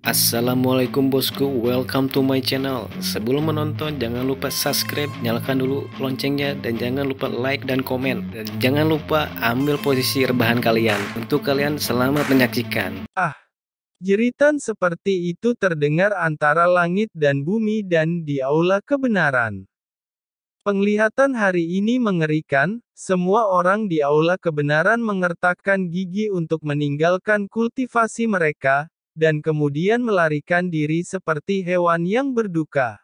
Assalamualaikum bosku, welcome to my channel Sebelum menonton jangan lupa subscribe, nyalakan dulu loncengnya Dan jangan lupa like dan komen Dan jangan lupa ambil posisi rebahan kalian Untuk kalian selamat menyaksikan Ah, jeritan seperti itu terdengar antara langit dan bumi dan di aula kebenaran Penglihatan hari ini mengerikan, semua orang di aula kebenaran mengertakkan gigi untuk meninggalkan kultivasi mereka, dan kemudian melarikan diri seperti hewan yang berduka.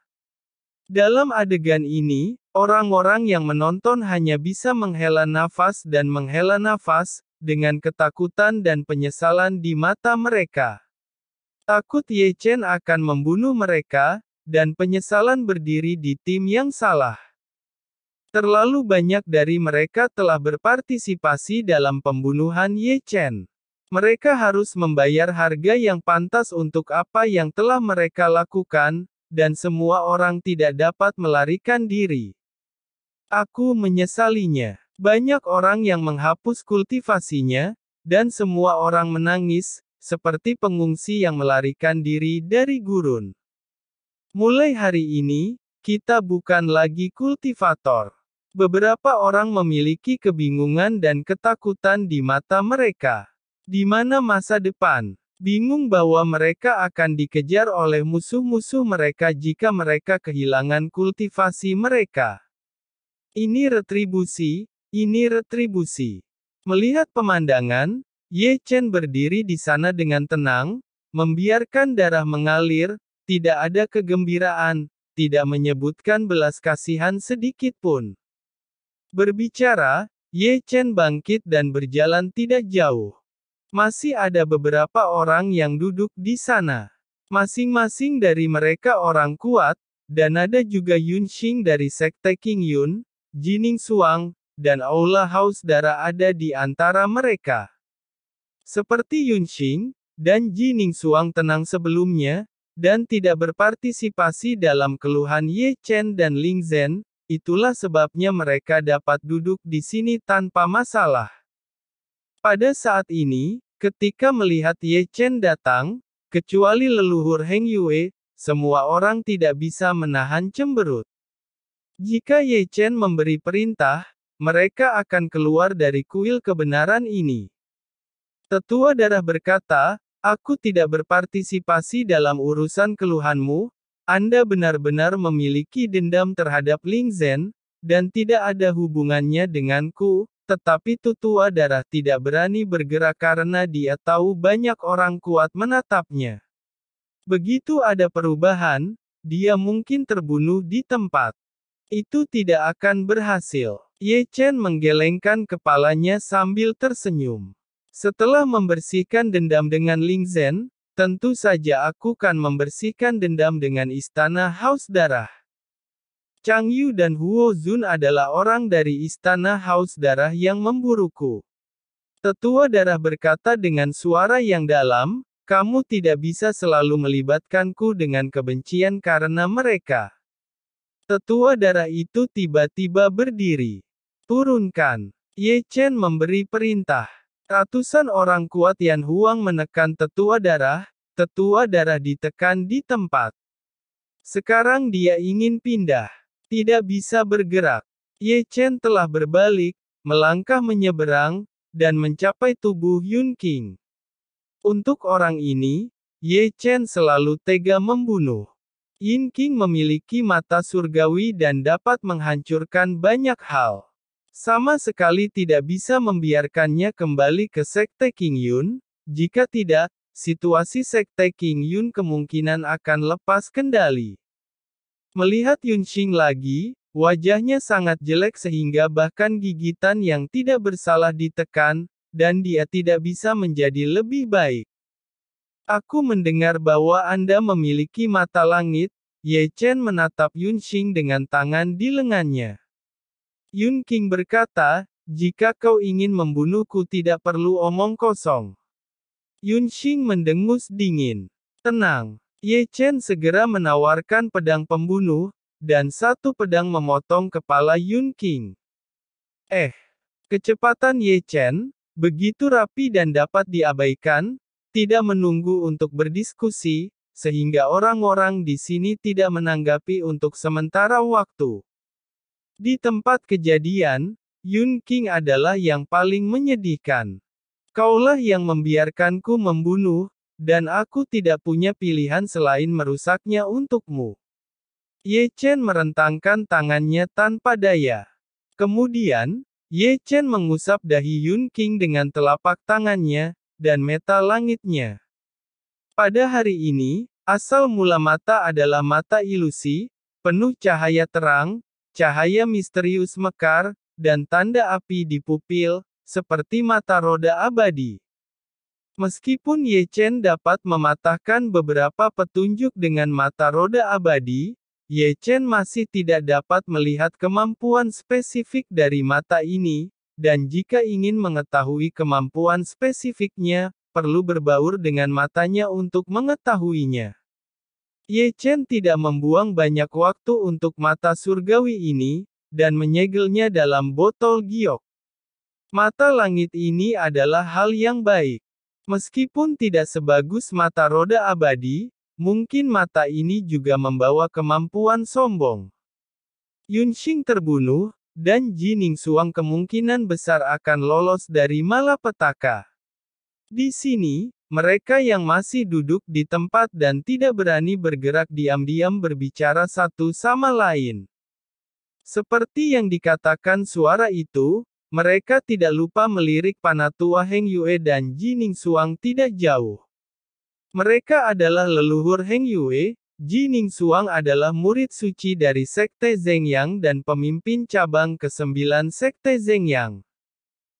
Dalam adegan ini, orang-orang yang menonton hanya bisa menghela nafas dan menghela nafas, dengan ketakutan dan penyesalan di mata mereka. Takut Ye Chen akan membunuh mereka, dan penyesalan berdiri di tim yang salah. Terlalu banyak dari mereka telah berpartisipasi dalam pembunuhan Ye Chen. Mereka harus membayar harga yang pantas untuk apa yang telah mereka lakukan, dan semua orang tidak dapat melarikan diri. Aku menyesalinya. Banyak orang yang menghapus kultivasinya, dan semua orang menangis, seperti pengungsi yang melarikan diri dari gurun. Mulai hari ini, kita bukan lagi kultivator. Beberapa orang memiliki kebingungan dan ketakutan di mata mereka. Di mana masa depan? Bingung bahwa mereka akan dikejar oleh musuh-musuh mereka jika mereka kehilangan kultivasi mereka. Ini retribusi, ini retribusi. Melihat pemandangan, Ye Chen berdiri di sana dengan tenang, membiarkan darah mengalir, tidak ada kegembiraan, tidak menyebutkan belas kasihan sedikit pun. Berbicara, Ye Chen bangkit dan berjalan tidak jauh. Masih ada beberapa orang yang duduk di sana. Masing-masing dari mereka orang kuat, dan ada juga Yun Xing dari Sekte King Yun, Jining Suang, dan Aula House Dara ada di antara mereka. Seperti Yun Xing, dan Jining Suang tenang sebelumnya, dan tidak berpartisipasi dalam keluhan Ye Chen dan Ling Zhen, itulah sebabnya mereka dapat duduk di sini tanpa masalah. Pada saat ini, ketika melihat Ye Chen datang, kecuali leluhur Heng Yue, semua orang tidak bisa menahan cemberut. Jika Ye Chen memberi perintah, mereka akan keluar dari kuil kebenaran ini. Tetua darah berkata, Aku tidak berpartisipasi dalam urusan keluhanmu, Anda benar-benar memiliki dendam terhadap Ling Zhen, dan tidak ada hubungannya denganku, tetapi Tutua Darah tidak berani bergerak karena dia tahu banyak orang kuat menatapnya. Begitu ada perubahan, dia mungkin terbunuh di tempat. Itu tidak akan berhasil. Ye Chen menggelengkan kepalanya sambil tersenyum. Setelah membersihkan dendam dengan Ling Zhen, tentu saja aku akan membersihkan dendam dengan istana Haus Darah. Chang Yu dan Huo Zun adalah orang dari istana haus darah yang memburuku. Tetua darah berkata dengan suara yang dalam, kamu tidak bisa selalu melibatkanku dengan kebencian karena mereka. Tetua darah itu tiba-tiba berdiri. Turunkan. Ye Chen memberi perintah. Ratusan orang kuat Yan Huang menekan tetua darah, tetua darah ditekan di tempat. Sekarang dia ingin pindah. Tidak bisa bergerak. Ye Chen telah berbalik, melangkah menyeberang, dan mencapai tubuh Yun King. Untuk orang ini, Ye Chen selalu tega membunuh. Yin King memiliki mata surgawi dan dapat menghancurkan banyak hal. Sama sekali tidak bisa membiarkannya kembali ke Sekte King Yun, jika tidak, situasi Sekte King Yun kemungkinan akan lepas kendali. Melihat Yunxing lagi, wajahnya sangat jelek sehingga bahkan gigitan yang tidak bersalah ditekan, dan dia tidak bisa menjadi lebih baik. Aku mendengar bahwa Anda memiliki mata langit, Ye Chen menatap Yunxing dengan tangan di lengannya. Yun King berkata, jika kau ingin membunuhku tidak perlu omong kosong. Yunxing mendengus dingin. Tenang, Ye Chen segera menawarkan pedang pembunuh, dan satu pedang memotong kepala Yun King. Eh, kecepatan Ye Chen, begitu rapi dan dapat diabaikan, tidak menunggu untuk berdiskusi, sehingga orang-orang di sini tidak menanggapi untuk sementara waktu. Di tempat kejadian, Yun King adalah yang paling menyedihkan. Kaulah yang membiarkanku membunuh, dan aku tidak punya pilihan selain merusaknya untukmu. Ye Chen merentangkan tangannya tanpa daya. Kemudian, Ye Chen mengusap dahi Yun King dengan telapak tangannya, dan meta langitnya. Pada hari ini, asal mula mata adalah mata ilusi, penuh cahaya terang, cahaya misterius mekar, dan tanda api di pupil, seperti mata roda abadi. Meskipun Ye Chen dapat mematahkan beberapa petunjuk dengan mata roda abadi, Ye Chen masih tidak dapat melihat kemampuan spesifik dari mata ini, dan jika ingin mengetahui kemampuan spesifiknya, perlu berbaur dengan matanya untuk mengetahuinya. Ye Chen tidak membuang banyak waktu untuk mata surgawi ini, dan menyegelnya dalam botol giok. Mata langit ini adalah hal yang baik. Meskipun tidak sebagus mata roda abadi, mungkin mata ini juga membawa kemampuan sombong. Yunxing terbunuh, dan Ning Suang kemungkinan besar akan lolos dari malapetaka. Di sini, mereka yang masih duduk di tempat dan tidak berani bergerak diam-diam berbicara satu sama lain. Seperti yang dikatakan suara itu, mereka tidak lupa melirik Panatua Heng Yue dan Ji Suang tidak jauh. Mereka adalah leluhur Heng Yue, Ji Suang adalah murid suci dari Sekte Zhengyang dan pemimpin cabang ke-9 Sekte Zhengyang.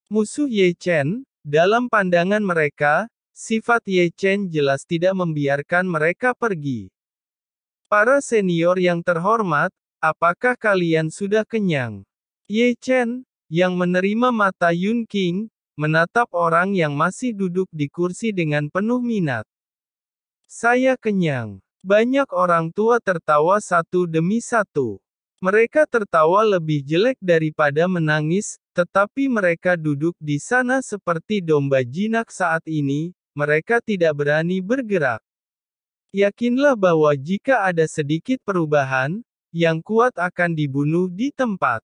Musuh Ye Chen, dalam pandangan mereka, sifat Ye Chen jelas tidak membiarkan mereka pergi. Para senior yang terhormat, apakah kalian sudah kenyang? Ye Chen, yang menerima mata Yun King, menatap orang yang masih duduk di kursi dengan penuh minat. Saya kenyang. Banyak orang tua tertawa satu demi satu. Mereka tertawa lebih jelek daripada menangis, tetapi mereka duduk di sana seperti domba jinak saat ini, mereka tidak berani bergerak. Yakinlah bahwa jika ada sedikit perubahan, yang kuat akan dibunuh di tempat.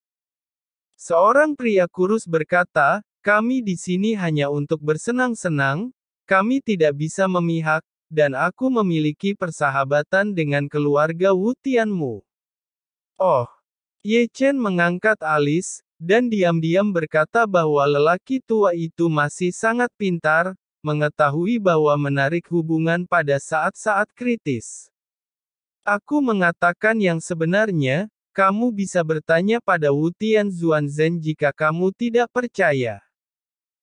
Seorang pria kurus berkata, kami di sini hanya untuk bersenang-senang, kami tidak bisa memihak, dan aku memiliki persahabatan dengan keluarga Wutianmu. Oh, Ye Chen mengangkat alis, dan diam-diam berkata bahwa lelaki tua itu masih sangat pintar, mengetahui bahwa menarik hubungan pada saat-saat kritis. Aku mengatakan yang sebenarnya, kamu bisa bertanya pada Wu Zuanzen jika kamu tidak percaya.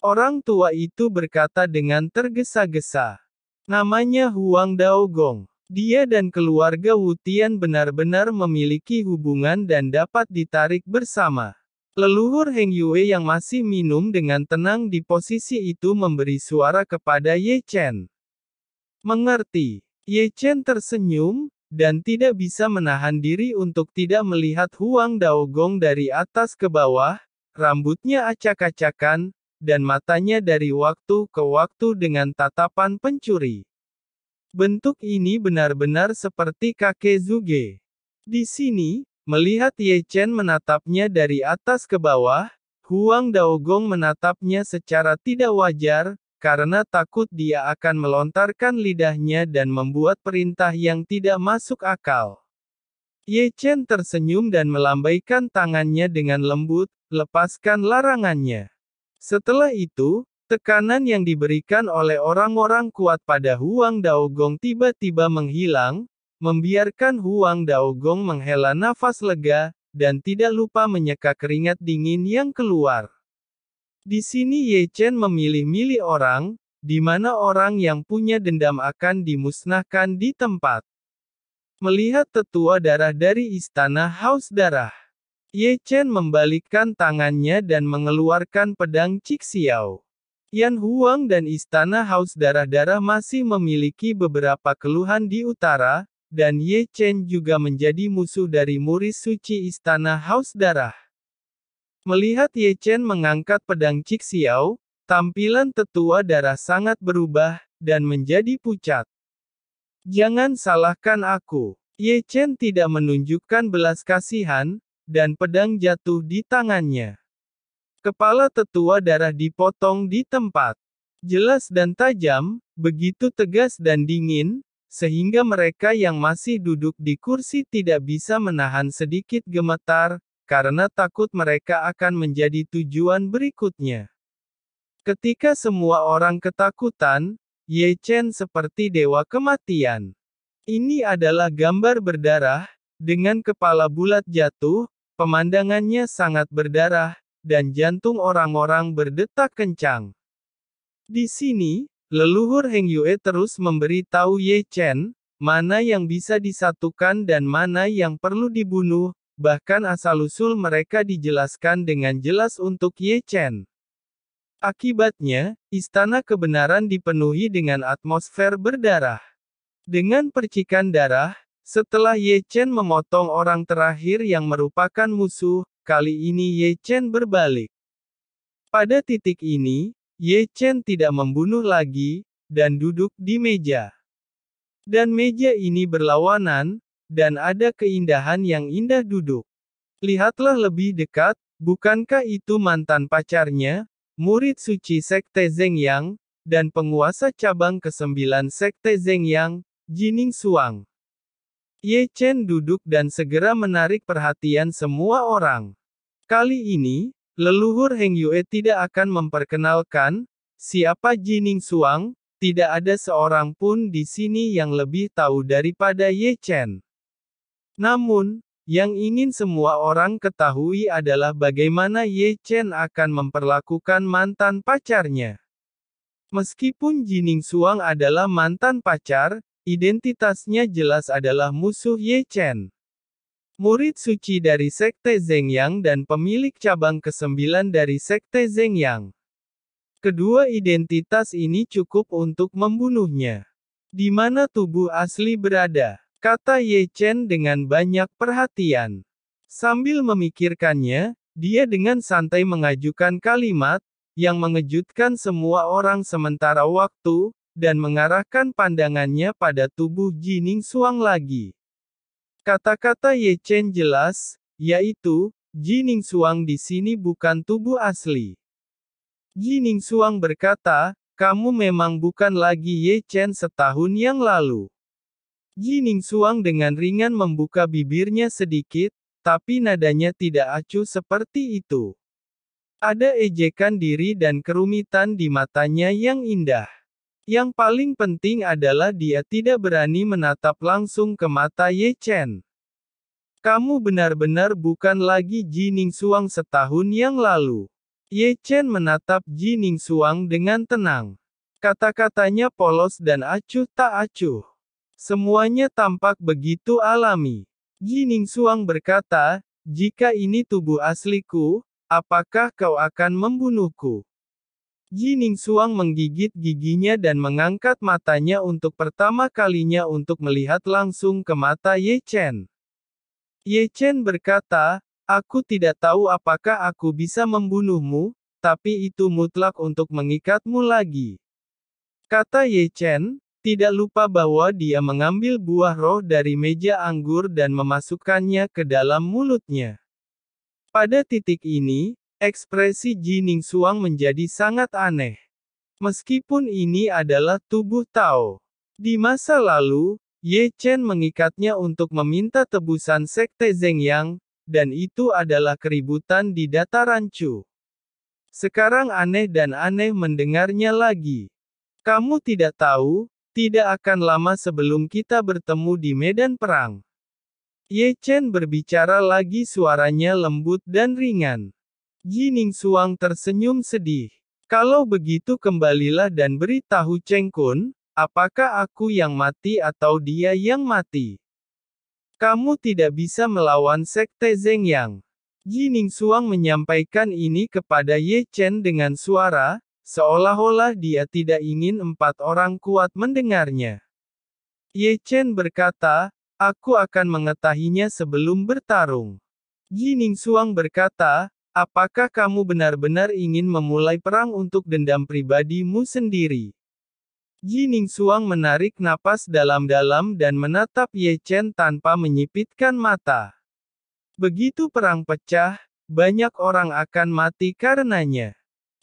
Orang tua itu berkata dengan tergesa-gesa. Namanya Huang Daogong. Dia dan keluarga Wu Tian benar-benar memiliki hubungan dan dapat ditarik bersama. Leluhur Heng Yue yang masih minum dengan tenang di posisi itu memberi suara kepada Ye Chen. Mengerti. Ye Chen tersenyum, dan tidak bisa menahan diri untuk tidak melihat Huang Daogong dari atas ke bawah, rambutnya acak-acakan, dan matanya dari waktu ke waktu dengan tatapan pencuri. Bentuk ini benar-benar seperti kakek Zuge. Di sini, melihat Ye Chen menatapnya dari atas ke bawah, Huang Daogong menatapnya secara tidak wajar, karena takut dia akan melontarkan lidahnya dan membuat perintah yang tidak masuk akal. Ye Chen tersenyum dan melambaikan tangannya dengan lembut, lepaskan larangannya. Setelah itu, tekanan yang diberikan oleh orang-orang kuat pada Huang Daogong tiba-tiba menghilang, membiarkan Huang Daogong menghela nafas lega, dan tidak lupa menyeka keringat dingin yang keluar. Di sini Ye Chen memilih-milih orang, di mana orang yang punya dendam akan dimusnahkan di tempat. Melihat tetua darah dari istana Haus Darah, Ye Chen membalikkan tangannya dan mengeluarkan pedang Cik Xiao. Yan Huang dan istana Haus Darah-Darah masih memiliki beberapa keluhan di utara, dan Ye Chen juga menjadi musuh dari murid suci istana Haus Darah. Melihat Ye Chen mengangkat pedang Cik Xiao, tampilan tetua darah sangat berubah, dan menjadi pucat. Jangan salahkan aku. Ye Chen tidak menunjukkan belas kasihan, dan pedang jatuh di tangannya. Kepala tetua darah dipotong di tempat. Jelas dan tajam, begitu tegas dan dingin, sehingga mereka yang masih duduk di kursi tidak bisa menahan sedikit gemetar, karena takut mereka akan menjadi tujuan berikutnya. Ketika semua orang ketakutan, Ye Chen seperti dewa kematian. Ini adalah gambar berdarah, dengan kepala bulat jatuh, pemandangannya sangat berdarah, dan jantung orang-orang berdetak kencang. Di sini, leluhur Heng Yue terus memberi tahu Ye Chen, mana yang bisa disatukan dan mana yang perlu dibunuh, bahkan asal-usul mereka dijelaskan dengan jelas untuk Ye Chen. Akibatnya, istana kebenaran dipenuhi dengan atmosfer berdarah. Dengan percikan darah, setelah Ye Chen memotong orang terakhir yang merupakan musuh, kali ini Ye Chen berbalik. Pada titik ini, Ye Chen tidak membunuh lagi, dan duduk di meja. Dan meja ini berlawanan, dan ada keindahan yang indah duduk. Lihatlah lebih dekat, bukankah itu mantan pacarnya, murid suci Sekte Yang dan penguasa cabang ke-9 Sekte Yang Jining Suang. Ye Chen duduk dan segera menarik perhatian semua orang. Kali ini, leluhur Heng Yue tidak akan memperkenalkan siapa Jining Suang, tidak ada seorang pun di sini yang lebih tahu daripada Ye Chen. Namun, yang ingin semua orang ketahui adalah bagaimana Ye Chen akan memperlakukan mantan pacarnya. Meskipun Jining Suang adalah mantan pacar, identitasnya jelas adalah musuh Ye Chen. Murid suci dari Sekte Zhengyang dan pemilik cabang ke-9 dari Sekte Zhengyang. Kedua identitas ini cukup untuk membunuhnya. Di mana tubuh asli berada? Kata Ye Chen dengan banyak perhatian. Sambil memikirkannya, dia dengan santai mengajukan kalimat, yang mengejutkan semua orang sementara waktu, dan mengarahkan pandangannya pada tubuh Jining Suang lagi. Kata-kata Ye Chen jelas, yaitu, Jining Suang di sini bukan tubuh asli. Jining Suang berkata, kamu memang bukan lagi Ye Chen setahun yang lalu. Yi Ningsuang dengan ringan membuka bibirnya sedikit, tapi nadanya tidak acuh seperti itu. Ada ejekan diri dan kerumitan di matanya yang indah. Yang paling penting adalah dia tidak berani menatap langsung ke mata Ye Chen. Kamu benar-benar bukan lagi Ji Ningsuang setahun yang lalu. Ye Chen menatap Ji Ningsuang dengan tenang. Kata-katanya polos dan acuh tak acuh. Semuanya tampak begitu alami. Jining Suang berkata, jika ini tubuh asliku, apakah kau akan membunuhku? Jining Suang menggigit giginya dan mengangkat matanya untuk pertama kalinya untuk melihat langsung ke mata Ye Chen. Ye Chen berkata, aku tidak tahu apakah aku bisa membunuhmu, tapi itu mutlak untuk mengikatmu lagi. Kata Ye Chen, tidak lupa bahwa dia mengambil buah roh dari meja anggur dan memasukkannya ke dalam mulutnya. Pada titik ini, ekspresi Jining Suang menjadi sangat aneh. Meskipun ini adalah tubuh Tao. Di masa lalu, Ye Chen mengikatnya untuk meminta tebusan Sekte Yang, dan itu adalah keributan di dataran Chu. Sekarang aneh dan aneh mendengarnya lagi. Kamu tidak tahu, tidak akan lama sebelum kita bertemu di medan perang. Ye Chen berbicara lagi suaranya lembut dan ringan. Jining Suang tersenyum sedih. Kalau begitu kembalilah dan beritahu Cheng Kun, apakah aku yang mati atau dia yang mati. Kamu tidak bisa melawan Sekte Zeng Yang. Jining Suang menyampaikan ini kepada Ye Chen dengan suara, Seolah-olah dia tidak ingin empat orang kuat mendengarnya. Ye Chen berkata, aku akan mengetahinya sebelum bertarung. Ji Suang berkata, apakah kamu benar-benar ingin memulai perang untuk dendam pribadimu sendiri? Ji Suang menarik napas dalam-dalam dan menatap Ye Chen tanpa menyipitkan mata. Begitu perang pecah, banyak orang akan mati karenanya.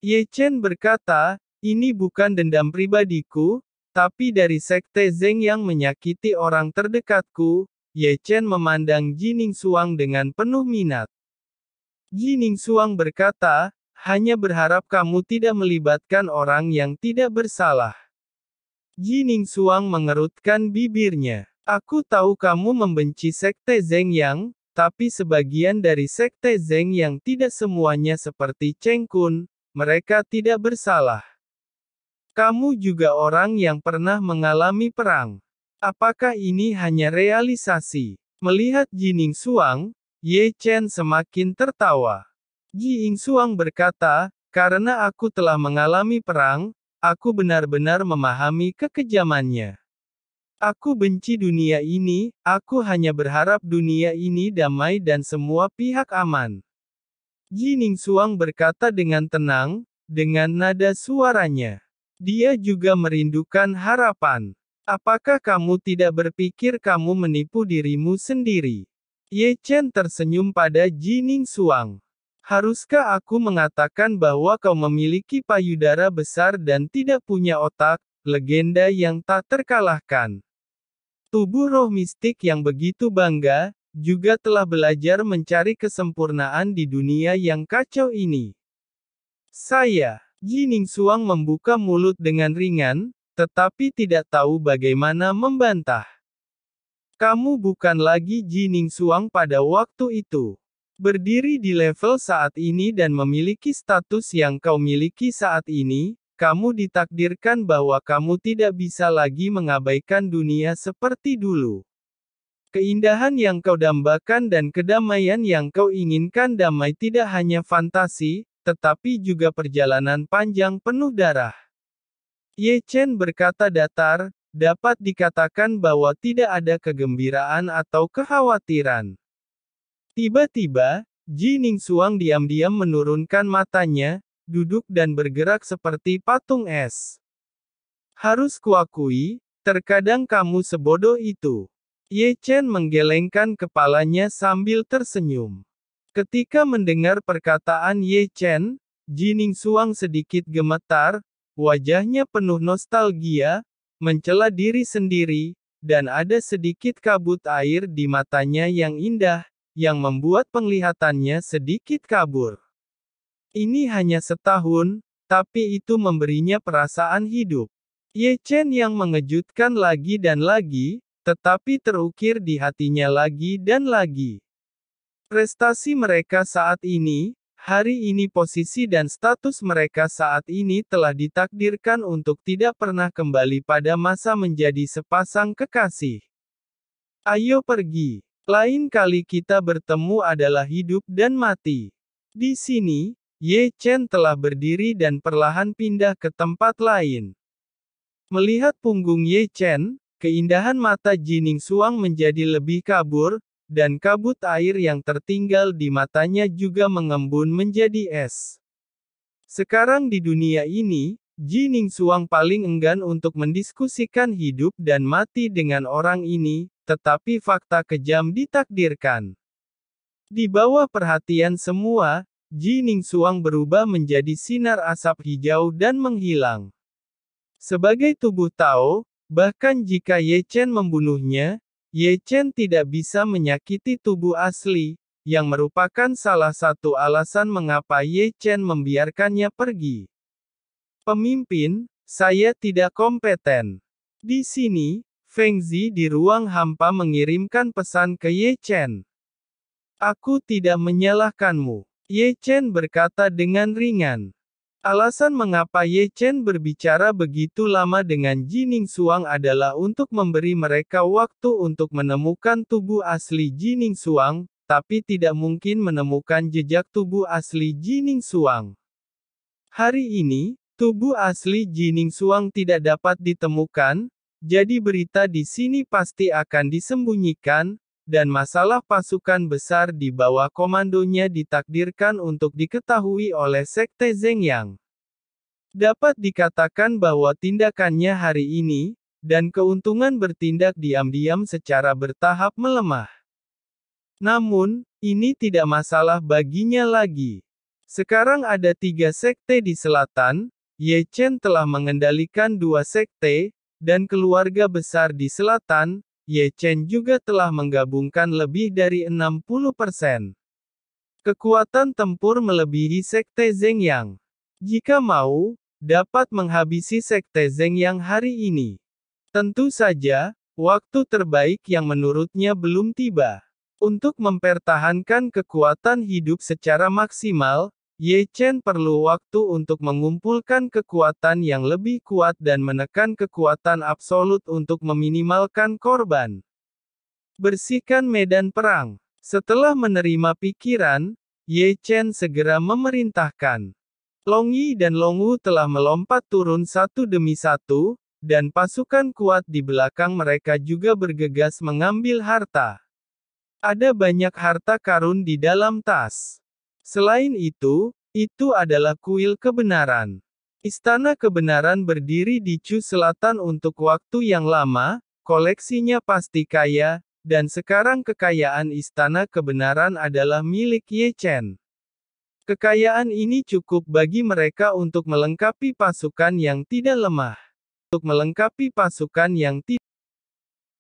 Ye Chen berkata, ini bukan dendam pribadiku, tapi dari sekte Zeng yang menyakiti orang terdekatku, Ye Chen memandang Jining Suang dengan penuh minat. Jining Suang berkata, hanya berharap kamu tidak melibatkan orang yang tidak bersalah. Jining Suang mengerutkan bibirnya. Aku tahu kamu membenci sekte Zeng Yang, tapi sebagian dari sekte Zeng Yang tidak semuanya seperti Cheng Kun, mereka tidak bersalah. Kamu juga orang yang pernah mengalami perang. Apakah ini hanya realisasi? Melihat Jining Suang, Ye Chen semakin tertawa. Jining Suang berkata, karena aku telah mengalami perang, aku benar-benar memahami kekejamannya. Aku benci dunia ini, aku hanya berharap dunia ini damai dan semua pihak aman. Jining Suang berkata dengan tenang, dengan nada suaranya. Dia juga merindukan harapan. Apakah kamu tidak berpikir kamu menipu dirimu sendiri? Ye Chen tersenyum pada Jining Suang. Haruskah aku mengatakan bahwa kau memiliki payudara besar dan tidak punya otak, legenda yang tak terkalahkan. Tubuh roh mistik yang begitu bangga, juga telah belajar mencari kesempurnaan di dunia yang kacau ini. Saya, Jining Suang membuka mulut dengan ringan, tetapi tidak tahu bagaimana membantah. Kamu bukan lagi Jining Suang pada waktu itu. Berdiri di level saat ini dan memiliki status yang kau miliki saat ini, kamu ditakdirkan bahwa kamu tidak bisa lagi mengabaikan dunia seperti dulu. Keindahan yang kau dambakan dan kedamaian yang kau inginkan damai tidak hanya fantasi, tetapi juga perjalanan panjang penuh darah. Ye Chen berkata datar, dapat dikatakan bahwa tidak ada kegembiraan atau kekhawatiran. Tiba-tiba, Ji Suang diam-diam menurunkan matanya, duduk dan bergerak seperti patung es. Harus kuakui, terkadang kamu sebodoh itu. Ye Chen menggelengkan kepalanya sambil tersenyum. Ketika mendengar perkataan Ye Chen, Jining Suang sedikit gemetar, wajahnya penuh nostalgia, mencela diri sendiri, dan ada sedikit kabut air di matanya yang indah, yang membuat penglihatannya sedikit kabur. Ini hanya setahun, tapi itu memberinya perasaan hidup. Ye Chen yang mengejutkan lagi dan lagi, tetapi terukir di hatinya lagi dan lagi. Prestasi mereka saat ini, hari ini posisi dan status mereka saat ini telah ditakdirkan untuk tidak pernah kembali pada masa menjadi sepasang kekasih. Ayo pergi. Lain kali kita bertemu adalah hidup dan mati. Di sini, Ye Chen telah berdiri dan perlahan pindah ke tempat lain. Melihat punggung Ye Chen, Keindahan mata Jining Suang menjadi lebih kabur, dan kabut air yang tertinggal di matanya juga mengembun menjadi es. Sekarang di dunia ini, Jining Suang paling enggan untuk mendiskusikan hidup dan mati dengan orang ini, tetapi fakta kejam ditakdirkan. Di bawah perhatian semua, Jining Suang berubah menjadi sinar asap hijau dan menghilang. Sebagai tubuh Tao, Bahkan jika Ye Chen membunuhnya, Ye Chen tidak bisa menyakiti tubuh asli, yang merupakan salah satu alasan mengapa Ye Chen membiarkannya pergi. Pemimpin, saya tidak kompeten. Di sini, Feng Zi di ruang hampa mengirimkan pesan ke Ye Chen. Aku tidak menyalahkanmu. Ye Chen berkata dengan ringan. Alasan mengapa Ye Chen berbicara begitu lama dengan Jining Suang adalah untuk memberi mereka waktu untuk menemukan tubuh asli Jining Suang, tapi tidak mungkin menemukan jejak tubuh asli Jining Suang. Hari ini, tubuh asli Jining Suang tidak dapat ditemukan, jadi berita di sini pasti akan disembunyikan, dan masalah pasukan besar di bawah komandonya ditakdirkan untuk diketahui oleh Sekte Zhengyang. Dapat dikatakan bahwa tindakannya hari ini, dan keuntungan bertindak diam-diam secara bertahap melemah. Namun, ini tidak masalah baginya lagi. Sekarang ada tiga sekte di selatan, Ye Chen telah mengendalikan dua sekte, dan keluarga besar di selatan, Ye Chen juga telah menggabungkan lebih dari 60%. Kekuatan tempur melebihi Sekte Yang. Jika mau, dapat menghabisi Sekte Yang hari ini. Tentu saja, waktu terbaik yang menurutnya belum tiba. Untuk mempertahankan kekuatan hidup secara maksimal, Ye Chen perlu waktu untuk mengumpulkan kekuatan yang lebih kuat dan menekan kekuatan absolut untuk meminimalkan korban. Bersihkan medan perang. Setelah menerima pikiran, Ye Chen segera memerintahkan. Long Yi dan Long Wu telah melompat turun satu demi satu, dan pasukan kuat di belakang mereka juga bergegas mengambil harta. Ada banyak harta karun di dalam tas. Selain itu, itu adalah kuil kebenaran. Istana kebenaran berdiri di Chu Selatan untuk waktu yang lama, koleksinya pasti kaya, dan sekarang kekayaan istana kebenaran adalah milik Ye Chen. Kekayaan ini cukup bagi mereka untuk melengkapi pasukan yang tidak lemah. Untuk melengkapi pasukan yang tidak